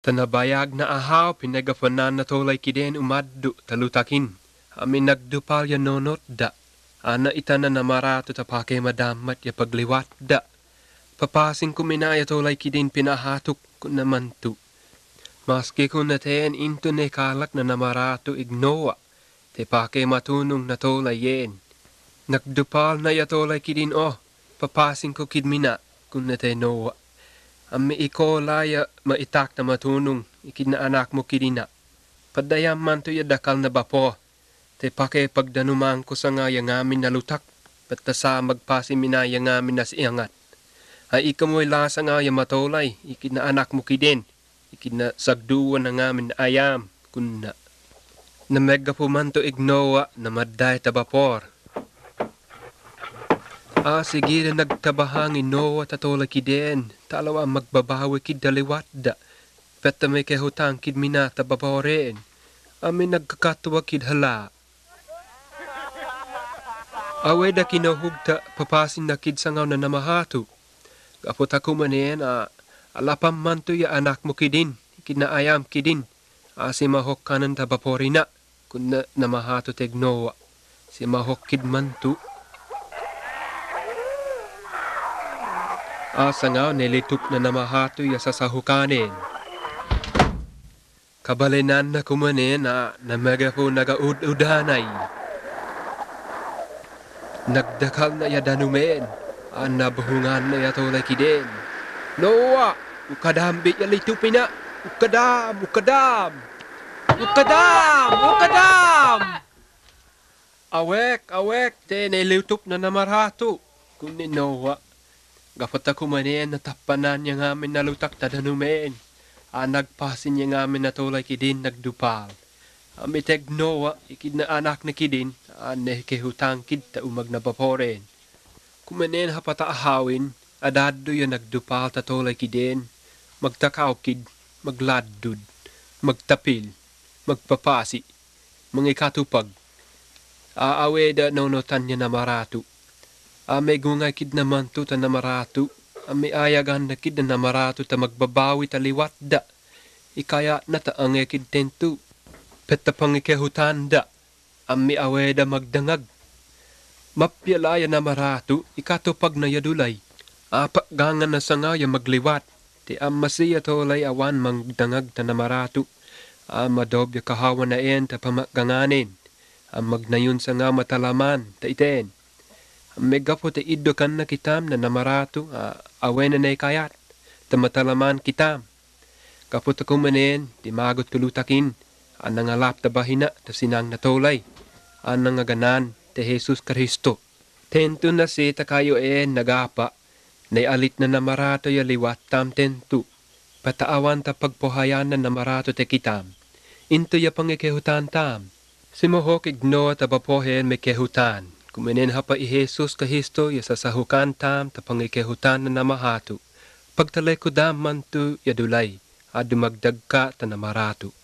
Tanabayag na ahaw pinagapanan na tolay kiden umaddu talutakin. Amin nagdupal ya nonot da. Ana ita na namara to tapake madamat ya pagliwat da. Papasing kuminaya tolay kiden pinahatuk ko naman to. Maski kung nateen into ne kalak na namara to ignoa. Tepake matunong na tolay yen. Nagdupal na ya tolay kidin oh. Papasing ko kidmina kun nateen noa. Ammi iko laaya maitak na matunong ikid na anak mo kidina. Padayam man to dakal na bapo. Te pake pagdanumang ko sa nga yangamin na lutak. Patasa magpasimina yangamin na siangat. Ay ikamoy lasa nga matulay, Ikid na anak mo kidin. Ikid na sagduwa na ngamin ayam kunna. Namega po man to ignowa na maday tabapor. Ah, sige na nagtabahangin no at atola kiden. Talawa magbabawi kid daliwatda. Veta may kahutang kid minata babawarin. Amin nagkakatwa kid hala. Away da kinahugta papasin na kid sangaw na namahatu. Kapot ako manin a ah, alapam man ya anak mo kidin. ayam kidin. Asi ah, mahok kanan na. Kun na namahatu tegnoa. Si mahok kid man ආසනා නෙලිටුප්න නමහාතු යස සහුකානයෙන්. කබලෙනන්න කුමනේ නා නමගපු නග උඩ් උඩානයි. නක්දකල්න යදනුමෙන් අන්න බොහුගන්න යතෝලකිඩෙන්. නොවා උකඩම්බි යලිටුපින උකඩාම් උකඩාම් උකඩාම් උකඩාම් අවෙක් අවෙක් තේ නෙලිටුප්න නමරාතු කුන්නේ නොවා Gapata kumaneen natappanan niya ngamin nalutak tadanumeen. Anag ah, pasin niya ngamin natulay kidin nagdupal. Amiteg ah, noa ikid na anak na kidin, ane ah, kehutang kid ta umag nabaporen. Kumanen hapata ahawin, adado yan nagdupal ta tatulay kidin. Magtakaw kid, magladdud, magtapil, magpapasi, mga ikatupag. Aaweda nonotan niya na maratu. Ame gungay kid naman to ta namarato. Ame ayagan na kid na namarato ta magbabawi ta liwat da. Ikaya na ta ang kid tento. Petapang ikehutan da. Ame aweda magdangag. Mapyalaya na marato, ikatupag na yadulay. Apak gangan na sangaya magliwat. Ti amasiya tolay awan magdangag ta namarato. Amadob ya kahawa na en ta pamakganganin. Ang magnayon sa nga matalaman ta iten megapote iddo kanna kitam na namaratu awenene kayat tamatalaman kitam kaputa kumanen di magot tulutakin ang nangalap ta bahina ta sinang natulay ang nangaganan te Jesus Kristo tentu na si takayo e nagapa na alit na namarato ya liwat tam tento pataawan ta pagpohayan na namarato te kitam into ya pangikehutan tam simohok igno ta bapohen me kehutan Kuminin hapa i Jesus kahisto ya sasahukan tam tapangikehutan na namahatu. Pagtalay ko daman tu yadulay, adumagdag ka tanamarato.